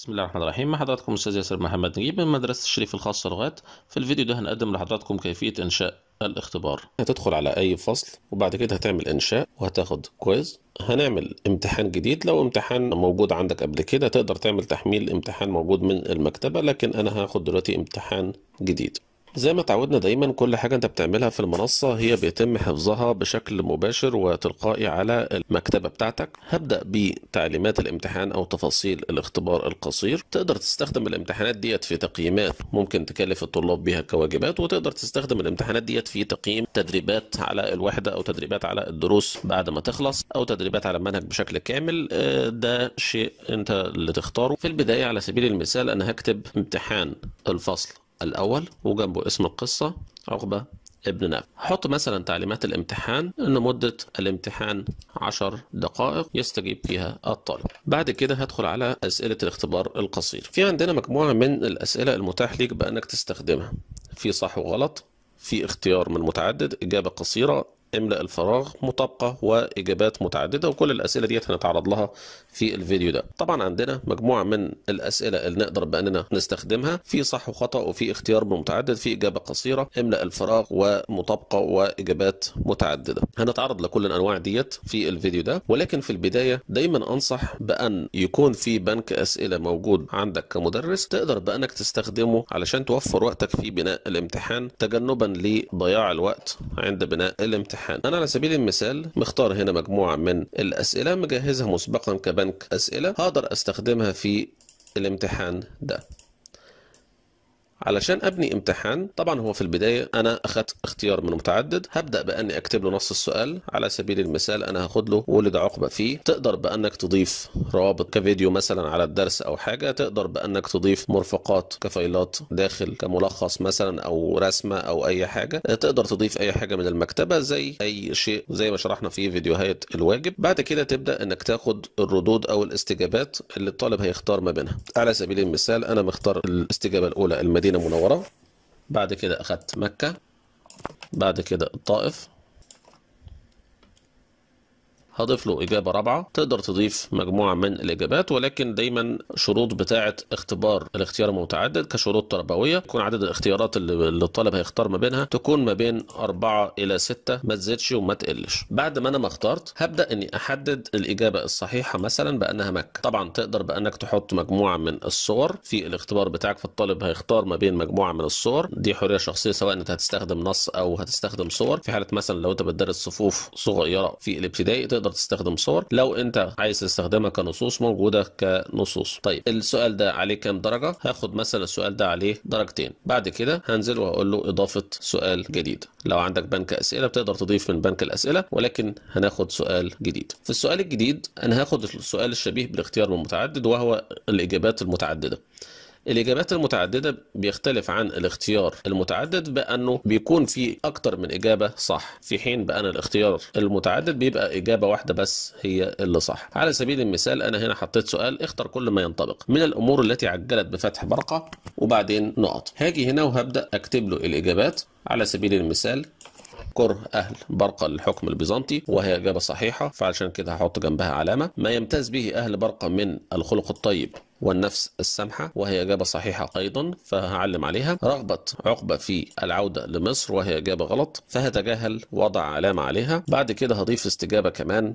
بسم الله الرحمن الرحيم مع حضراتكم الاستاذ ياسر محمد نجيب من مدرسه الشريف الخاصه لغات في الفيديو ده هنقدم لحضراتكم كيفيه انشاء الاختبار هتدخل على اي فصل وبعد كده هتعمل انشاء وهتاخد كويز هنعمل امتحان جديد لو امتحان موجود عندك قبل كده تقدر تعمل تحميل امتحان موجود من المكتبه لكن انا هاخد دلوقتي امتحان جديد زي ما تعودنا دايما كل حاجة انت بتعملها في المنصة هي بيتم حفظها بشكل مباشر وتلقائي على المكتبة بتاعتك هبدأ بتعليمات الامتحان او تفاصيل الاختبار القصير تقدر تستخدم الامتحانات ديت في تقييمات ممكن تكلف الطلاب بيها كواجبات وتقدر تستخدم الامتحانات ديت في تقييم تدريبات على الوحدة او تدريبات على الدروس بعد ما تخلص او تدريبات على المنهج بشكل كامل آه، ده شيء انت اللي تختاره في البداية على سبيل المثال انا هكتب امتحان الفصل الأول وجنبه اسم القصة عقبة ابن ناف حط مثلا تعليمات الامتحان ان مدة الامتحان 10 دقائق يستجيب فيها الطالب بعد كده هدخل على اسئلة الاختبار القصير في عندنا مجموعة من الاسئلة المتاح ليك بانك تستخدمها في صح وغلط في اختيار من متعدد إجابة قصيرة املأ الفراغ مطابقة وإجابات متعددة وكل الأسئلة ديت هنتعرض لها في الفيديو ده طبعا عندنا مجموعة من الأسئلة اللي نقدر بأننا نستخدمها في صح وخطأ وفي اختيار بمتعدد في إجابة قصيرة املأ الفراغ ومطابقة وإجابات متعددة هنتعرض لكل الأنواع ديت في الفيديو ده ولكن في البداية دايما أنصح بأن يكون في بنك أسئلة موجود عندك كمدرس تقدر بأنك تستخدمه علشان توفر وقتك في بناء الامتحان تجنبا لضياع الوقت عند بناء الامتحان الامتحان انا على سبيل المثال مختار هنا مجموعه من الاسئله مجهزها مسبقا كبنك اسئله هقدر استخدمها في الامتحان ده علشان ابني امتحان طبعا هو في البدايه انا اخدت اختيار من متعدد هبدا باني اكتب له نص السؤال على سبيل المثال انا هاخد له ولد عقبه فيه تقدر بانك تضيف روابط كفيديو مثلا على الدرس او حاجه تقدر بانك تضيف مرفقات كفايلات داخل كملخص مثلا او رسمه او اي حاجه تقدر تضيف اي حاجه من المكتبه زي اي شيء زي ما شرحنا في فيديوهات الواجب بعد كده تبدا انك تاخد الردود او الاستجابات اللي الطالب هيختار ما بينها على سبيل المثال انا مختار الاستجابه الاولى المدينه المدينة المنورة بعد كده أخذت مكة بعد كده الطائف هضيف له إجابة رابعة تقدر تضيف مجموعة من الإجابات ولكن دايما شروط بتاعة اختبار الاختيار المتعدد كشروط تربوية تكون عدد الاختيارات اللي الطالب هيختار ما بينها تكون ما بين أربعة إلى ستة ما تزيدش وما تقلش بعد ما أنا ما اخترت هبدأ إني أحدد الإجابة الصحيحة مثلا بأنها مكة طبعا تقدر بأنك تحط مجموعة من الصور في الاختبار بتاعك فالطالب هيختار ما بين مجموعة من الصور دي حرية شخصية سواء أنت هتستخدم نص أو هتستخدم صور في حالة مثلا لو أنت بتدرس صفوف صغيرة في الابتدائي تقدر تقدر تستخدم صور لو انت عايز تستخدمها كنصوص موجوده كنصوص طيب السؤال ده عليه كام درجه هاخد مثلا السؤال ده عليه درجتين بعد كده هنزل واقول له اضافه سؤال جديد لو عندك بنك اسئله بتقدر تضيف من بنك الاسئله ولكن هناخد سؤال جديد في السؤال الجديد انا هاخد السؤال الشبيه بالاختيار المتعدد وهو الاجابات المتعدده الإجابات المتعددة بيختلف عن الاختيار المتعدد بأنه بيكون في أكتر من إجابة صح في حين بأن الاختيار المتعدد بيبقى إجابة واحدة بس هي اللي صح على سبيل المثال أنا هنا حطيت سؤال اختر كل ما ينطبق من الأمور التي عجلت بفتح برقة وبعدين نقط هاجي هنا وهبدأ أكتب له الإجابات على سبيل المثال كره أهل برقة للحكم البيزنطي وهي إجابة صحيحة فعلشان كده هحط جنبها علامة ما يمتاز به أهل برقة من الخلق الطيب والنفس السمحة وهي إجابة صحيحة أيضا فهعلم عليها رغبة عقبة في العودة لمصر وهي إجابة غلط فهتجاهل وضع علامة عليها بعد كده هضيف استجابة كمان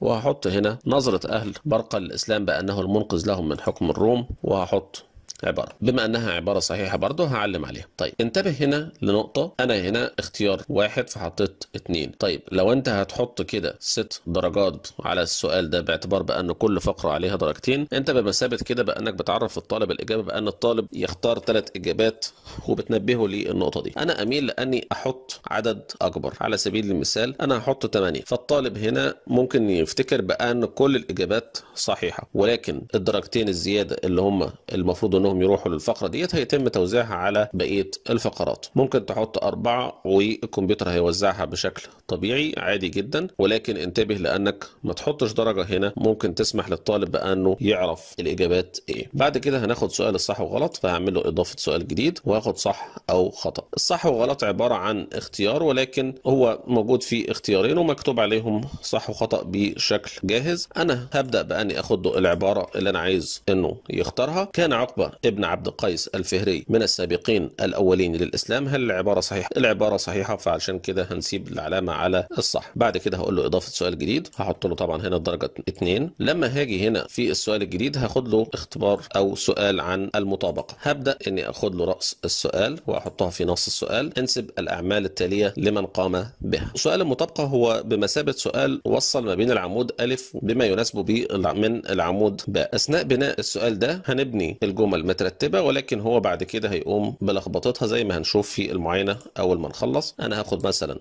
وهحط هنا نظرة أهل برقى الإسلام بأنه المنقذ لهم من حكم الروم وهحط عبارة بما أنها عبارة صحيحة برضه هعلم عليها طيب انتبه هنا لنقطة أنا هنا اختيار واحد فحطيت اتنين طيب لو أنت هتحط كده ست درجات على السؤال ده باعتبار بأن كل فقرة عليها درجتين أنت بمثابة كده بأنك بتعرف الطالب الإجابة بأن الطالب يختار ثلاث إجابات وبتنبهه للنقطة دي أنا أميل لأني أحط عدد أكبر على سبيل المثال أنا هحط تمانية فالطالب هنا ممكن يفتكر بأن كل الإجابات صحيحة ولكن الدرجتين الزيادة اللي هم المفروض انهم يروحوا للفقره ديت هيتم توزيعها على بقيه الفقرات ممكن تحط اربعه والكمبيوتر هيوزعها بشكل طبيعي عادي جدا ولكن انتبه لانك ما تحطش درجه هنا ممكن تسمح للطالب بانه يعرف الاجابات ايه بعد كده هناخد سؤال الصح وغلط فهعمل له اضافه سؤال جديد وهاخد صح او خطا الصح وغلط عباره عن اختيار ولكن هو موجود فيه اختيارين ومكتوب عليهم صح وخطا بشكل جاهز انا هبدا باني اخد العباره اللي انا عايز انه يختارها كان عقب ابن عبد القيس الفهري من السابقين الأولين للإسلام هل العبارة صحيحة؟ العبارة صحيحة فعشان كده هنسيب العلامة على الصح بعد كده هقول له إضافة سؤال جديد هحط له طبعا هنا الدرجة 2 لما هاجي هنا في السؤال الجديد هاخد له اختبار أو سؤال عن المطابقة هبدأ إني أخد له رأس السؤال وأحطها في نص السؤال انسب الأعمال التالية لمن قام بها سؤال المطابقة هو بمثابة سؤال وصل ما بين العمود ألف بما يناسبه به من العمود باء أثناء بناء السؤال ده هنبني الجمل المترتبه ولكن هو بعد كده هيقوم بلخبطتها زي ما هنشوف في المعاينه اول ما نخلص انا هاخد مثلا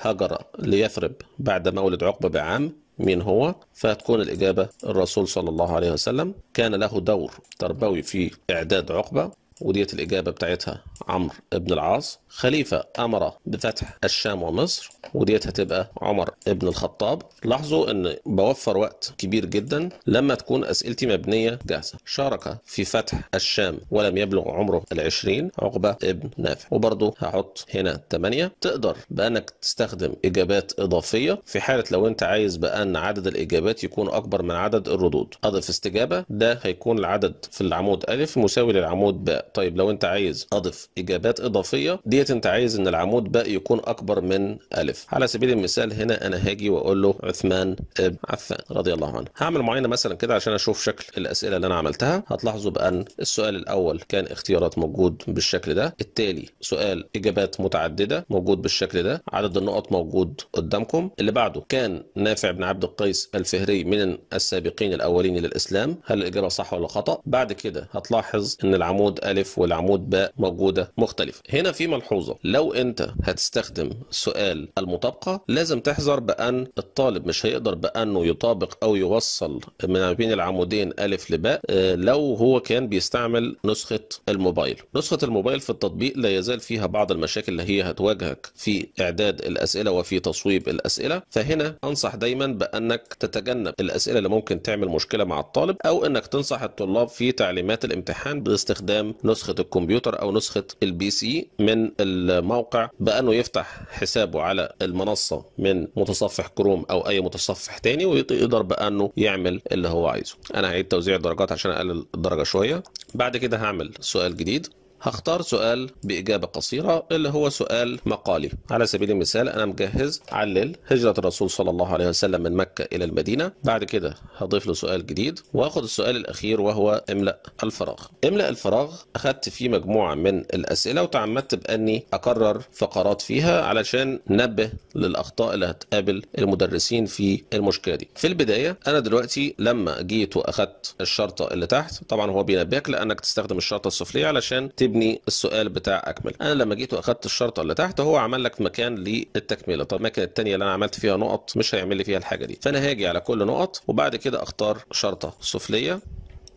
هجر ليثرب بعد مولد عقبه بعام مين هو فهتكون الإجابة الرسول صلى الله عليه وسلم كان له دور تربوي في إعداد عقبة وديت الإجابة بتاعتها عمرو بن العاص خليفة أمر بفتح الشام ومصر وديت هتبقى عمر بن الخطاب لاحظوا أن بوفر وقت كبير جدا لما تكون أسئلتي مبنية جاهزة شارك في فتح الشام ولم يبلغ عمره العشرين عقبة ابن نافع وبرضه هحط هنا 8 تقدر بأنك تستخدم إجابات إضافية في حالة لو أنت عايز بأن عدد الإجابات يكون أكبر من عدد الردود أضف استجابة ده هيكون العدد في العمود ألف مساوي للعمود باء طيب لو انت عايز اضف اجابات اضافيه ديت انت عايز ان العمود بقى يكون اكبر من الف على سبيل المثال هنا انا هاجي واقول له عثمان ابن عفان رضي الله عنه هعمل معاينه مثلا كده عشان اشوف شكل الاسئله اللي انا عملتها هتلاحظوا بان السؤال الاول كان اختيارات موجود بالشكل ده التالي سؤال اجابات متعدده موجود بالشكل ده عدد النقط موجود قدامكم اللي بعده كان نافع بن عبد القيس الفهري من السابقين الاولين للاسلام هل الاجابه صح ولا خطا بعد كده هتلاحظ ان العمود الف والعمود باء موجوده مختلفه هنا في ملحوظه لو انت هتستخدم سؤال المطابقه لازم تحذر بان الطالب مش هيقدر بانه يطابق او يوصل ما بين العمودين الف لباء آه، لو هو كان بيستعمل نسخه الموبايل نسخه الموبايل في التطبيق لا يزال فيها بعض المشاكل اللي هي هتواجهك في اعداد الاسئله وفي تصويب الاسئله فهنا انصح دايما بانك تتجنب الاسئله اللي ممكن تعمل مشكله مع الطالب او انك تنصح الطلاب في تعليمات الامتحان باستخدام نسخة الكمبيوتر أو نسخة البي سي من الموقع بأنه يفتح حسابه على المنصة من متصفح كروم أو أي متصفح تاني ويقدر بأنه يعمل اللي هو عايزه أنا هعيد توزيع الدرجات عشان أقلل الدرجة شوية بعد كده هعمل سؤال جديد هختار سؤال بإجابة قصيرة اللي هو سؤال مقالي على سبيل المثال أنا مجهز علل هجرة الرسول صلى الله عليه وسلم من مكة إلى المدينة بعد كده هضيف له سؤال جديد وآخد السؤال الأخير وهو املأ الفراغ املأ الفراغ أخدت فيه مجموعة من الأسئلة وتعمدت بأني أكرر فقرات فيها علشان نبه للأخطاء اللي هتقابل المدرسين في المشكلة دي في البداية أنا دلوقتي لما جيت وأخدت الشرطة اللي تحت طبعا هو بينبهك لأنك تستخدم الشرطة السفلية علشان تبني يجيبني السؤال بتاع اكمل انا لما جيت واخدت الشرطه اللي تحت هو عمل لك مكان للتكمله طب المكان الثانيه اللي انا عملت فيها نقط مش هيعمل لي فيها الحاجه دي فانا هاجي على كل نقط وبعد كده اختار شرطه سفليه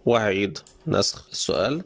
وهعيد نسخ السؤال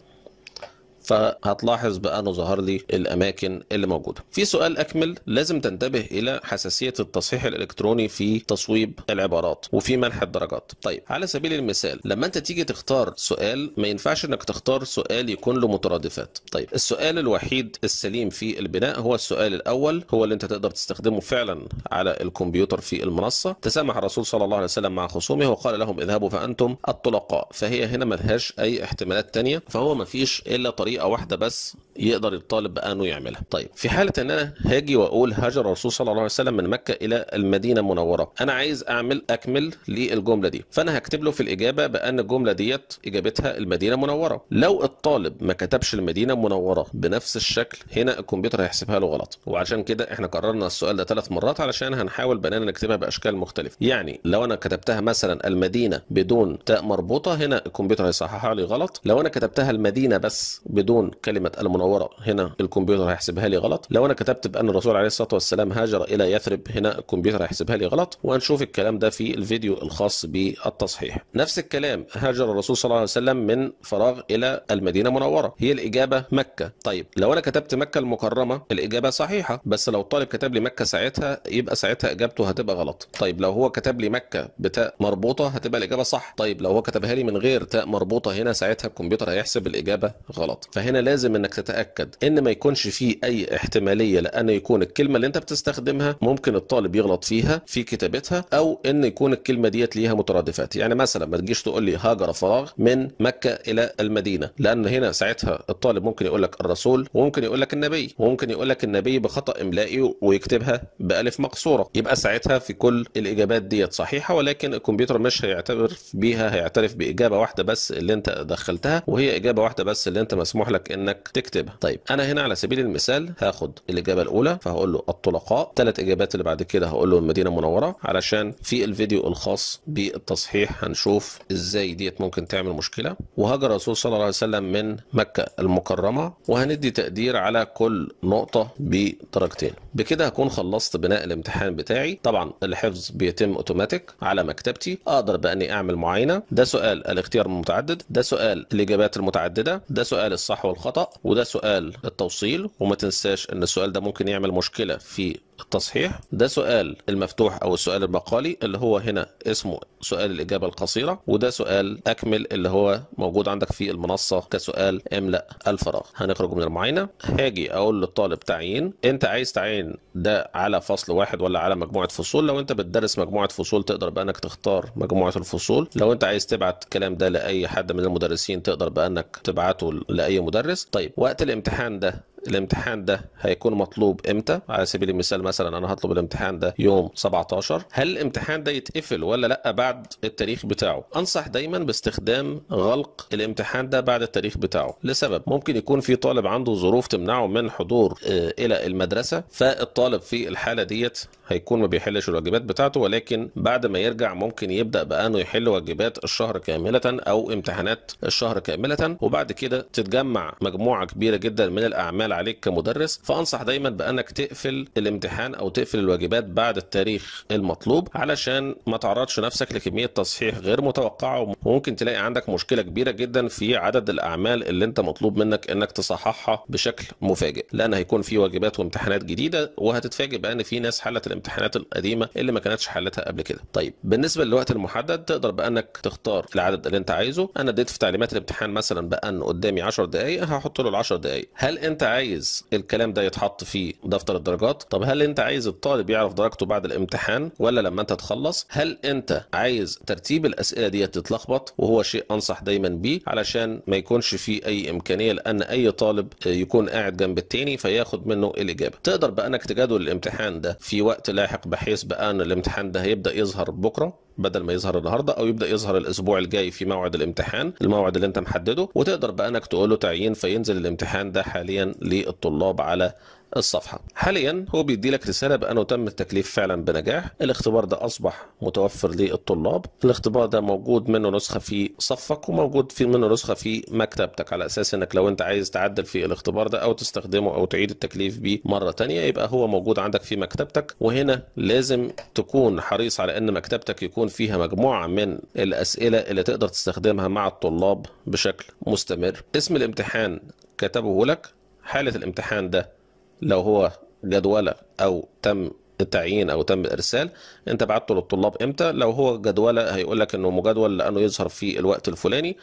فهتلاحظ بقى انه ظهر لي الاماكن اللي موجوده في سؤال اكمل لازم تنتبه الى حساسيه التصحيح الالكتروني في تصويب العبارات وفي منح الدرجات طيب على سبيل المثال لما انت تيجي تختار سؤال ما ينفعش انك تختار سؤال يكون له مترادفات طيب السؤال الوحيد السليم في البناء هو السؤال الاول هو اللي انت تقدر تستخدمه فعلا على الكمبيوتر في المنصه تسامح الرسول صلى الله عليه وسلم مع خصومه وقال لهم اذهبوا فانتم الطلقاء فهي هنا ما اي احتمالات ثانيه فهو ما فيش الا طريق طريقه واحده بس يقدر الطالب بانه يعملها طيب في حاله ان انا هاجي واقول هاجر الرسول صلى الله عليه وسلم من مكه الى المدينه المنوره انا عايز اعمل اكمل للجمله دي فانا هكتب له في الاجابه بان الجمله ديت اجابتها المدينه المنوره لو الطالب ما كتبش المدينه المنوره بنفس الشكل هنا الكمبيوتر هيحسبها له غلط وعشان كده احنا قررنا السؤال ده ثلاث مرات علشان هنحاول باننا نكتبها باشكال مختلفه يعني لو انا كتبتها مثلا المدينه بدون تاء مربوطه هنا الكمبيوتر هيصححها لي غلط لو انا كتبتها المدينه بس بدون بدون كلمه المنوره هنا الكمبيوتر هيحسبها لي غلط لو انا كتبت بان الرسول عليه الصلاه والسلام هاجر الى يثرب هنا الكمبيوتر هيحسبها لي غلط وهنشوف الكلام ده في الفيديو الخاص بالتصحيح نفس الكلام هاجر الرسول صلى الله عليه وسلم من فراغ الى المدينه المنوره هي الاجابه مكه طيب لو انا كتبت مكه المكرمه الاجابه صحيحه بس لو الطالب كتب لي مكه ساعتها يبقى ساعتها اجابته هتبقى غلط طيب لو هو كتب لي مكه بتاء مربوطه هتبقى الاجابه صح طيب لو هو كتبها لي من غير تاء مربوطه هنا ساعتها الكمبيوتر هيحسب الاجابه غلط فهنا لازم انك تتاكد ان ما يكونش فيه اي احتماليه لان يكون الكلمه اللي انت بتستخدمها ممكن الطالب يغلط فيها في كتابتها او ان يكون الكلمه ديت ليها مترادفات يعني مثلا ما تجيش تقول لي هاجر فراغ من مكه الى المدينه لان هنا ساعتها الطالب ممكن يقول لك الرسول وممكن يقول لك النبي وممكن يقول لك النبي بخطا املائي ويكتبها بالف مقصوره يبقى ساعتها في كل الاجابات ديت صحيحه ولكن الكمبيوتر مش هيعتبر بيها هيعترف باجابه واحده بس اللي انت دخلتها وهي اجابه واحده بس اللي انت مسموح مسموح لك انك تكتبها طيب انا هنا على سبيل المثال هاخد الاجابه الاولى فهقول له الطلقاء ثلاث اجابات اللي بعد كده هقول له المدينه المنوره علشان في الفيديو الخاص بالتصحيح هنشوف ازاي ديت ممكن تعمل مشكله وهجر الرسول صلى الله عليه وسلم من مكه المكرمه وهندي تقدير على كل نقطه بدرجتين بكده هكون خلصت بناء الامتحان بتاعي طبعا الحفظ بيتم اوتوماتيك على مكتبتي اقدر باني اعمل معاينه ده سؤال الاختيار المتعدد ده سؤال الاجابات المتعدده ده سؤال الصح الصح والخطأ وده سؤال التوصيل وما تنساش ان السؤال ده ممكن يعمل مشكلة في التصحيح ده سؤال المفتوح او السؤال المقالي اللي هو هنا اسمه سؤال الاجابه القصيره وده سؤال اكمل اللي هو موجود عندك في المنصه كسؤال املا الفراغ هنخرج من المعاينه هاجي اقول للطالب تعيين انت عايز تعين ده على فصل واحد ولا على مجموعه فصول لو انت بتدرس مجموعه فصول تقدر بانك تختار مجموعه الفصول لو انت عايز تبعت الكلام ده لاي حد من المدرسين تقدر بانك تبعته لاي مدرس طيب وقت الامتحان ده الامتحان ده هيكون مطلوب امتى على سبيل المثال مثلا انا هطلب الامتحان ده يوم 17 هل الامتحان ده يتقفل ولا لا بعد التاريخ بتاعه انصح دايما باستخدام غلق الامتحان ده بعد التاريخ بتاعه لسبب ممكن يكون في طالب عنده ظروف تمنعه من حضور آه، الى المدرسه فالطالب في الحاله ديت هيكون ما بيحلش الواجبات بتاعته ولكن بعد ما يرجع ممكن يبدا بانه يحل واجبات الشهر كامله او امتحانات الشهر كامله وبعد كده تتجمع مجموعه كبيره جدا من الاعمال عليك كمدرس فانصح دايما بانك تقفل الامتحان او تقفل الواجبات بعد التاريخ المطلوب علشان ما تعرضش نفسك لكميه تصحيح غير متوقعه وممكن تلاقي عندك مشكله كبيره جدا في عدد الاعمال اللي انت مطلوب منك انك تصححها بشكل مفاجئ لان هيكون في واجبات وامتحانات جديده وهتتفاجئ بان في ناس حلت الامتحانات القديمه اللي ما كانتش حلتها قبل كده طيب بالنسبه للوقت المحدد تقدر بانك تختار العدد اللي انت عايزه انا اديت في تعليمات الامتحان مثلا بان قدامي 10 دقائق هحط له ال 10 دقائق هل انت عايز عايز الكلام ده يتحط في دفتر الدرجات طب هل انت عايز الطالب يعرف درجته بعد الامتحان ولا لما انت تخلص هل انت عايز ترتيب الاسئله دي تتلخبط وهو شيء انصح دايما بيه علشان ما يكونش في اي امكانيه لان اي طالب يكون قاعد جنب التاني فياخد منه الاجابه تقدر بقى انك تجادل الامتحان ده في وقت لاحق بحيث بقى ان الامتحان ده هيبدا يظهر بكره بدل ما يظهر النهارده او يبدا يظهر الاسبوع الجاي في موعد الامتحان الموعد اللي انت محدده وتقدر بقى انك تقول له تعيين فينزل الامتحان ده حاليا للطلاب على الصفحه حاليا هو بيدي لك رساله بانه تم التكليف فعلا بنجاح الاختبار ده اصبح متوفر للطلاب الاختبار ده موجود منه نسخه في صفك وموجود في منه نسخه في مكتبتك على اساس انك لو انت عايز تعدل في الاختبار ده او تستخدمه او تعيد التكليف بيه مره تانية يبقى هو موجود عندك في مكتبتك وهنا لازم تكون حريص على ان مكتبتك يكون فيها مجموعه من الاسئله اللي تقدر تستخدمها مع الطلاب بشكل مستمر اسم الامتحان كتبه لك حاله الامتحان ده لو هو جدولة أو تم التعيين او تم الارسال انت بعته للطلاب امتى لو هو جدوله هيقول لك انه مجدول لانه يظهر في الوقت الفلاني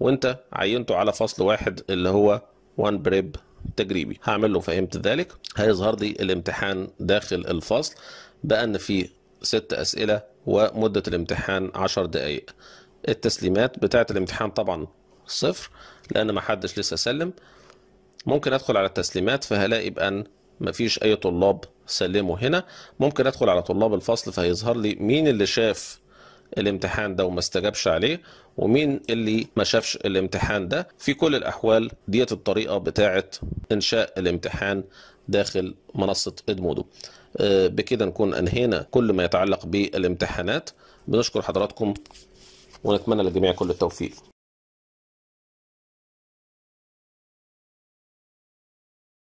وانت عينته على فصل واحد اللي هو وان بريب تجريبي هعمل له فهمت ذلك هيظهر لي الامتحان داخل الفصل بان في ست اسئله ومده الامتحان 10 دقائق التسليمات بتاعه الامتحان طبعا صفر لان ما حدش لسه سلم ممكن ادخل على التسليمات فهلاقي بان مفيش اي طلاب سلموا هنا ممكن ادخل على طلاب الفصل فهيظهر لي مين اللي شاف الامتحان ده وما استجابش عليه ومين اللي ما شافش الامتحان ده في كل الاحوال ديت الطريقه بتاعه انشاء الامتحان داخل منصه ادمودو آه، بكده نكون انهينا كل ما يتعلق بالامتحانات بنشكر حضراتكم ونتمنى للجميع كل التوفيق